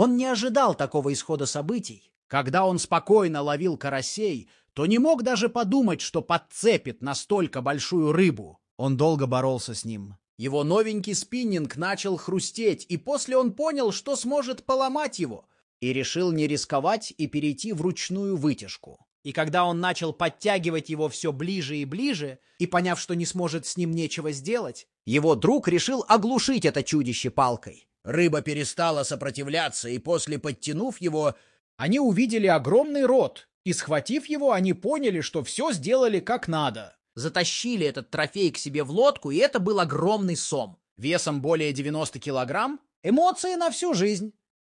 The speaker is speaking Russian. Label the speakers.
Speaker 1: Он не ожидал такого исхода событий. Когда он спокойно ловил карасей, то не мог даже подумать, что подцепит настолько большую рыбу. Он долго боролся с ним. Его новенький спиннинг начал хрустеть, и после он понял, что сможет поломать его, и решил не рисковать и перейти в ручную вытяжку. И когда он начал подтягивать его все ближе и ближе, и поняв, что не сможет с ним нечего сделать, его друг решил оглушить это чудище палкой. Рыба перестала сопротивляться, и после подтянув его, они увидели огромный рот, и схватив его, они поняли, что все сделали как надо. Затащили этот трофей к себе в лодку, и это был огромный сом. Весом более 90 килограмм, эмоции на всю жизнь.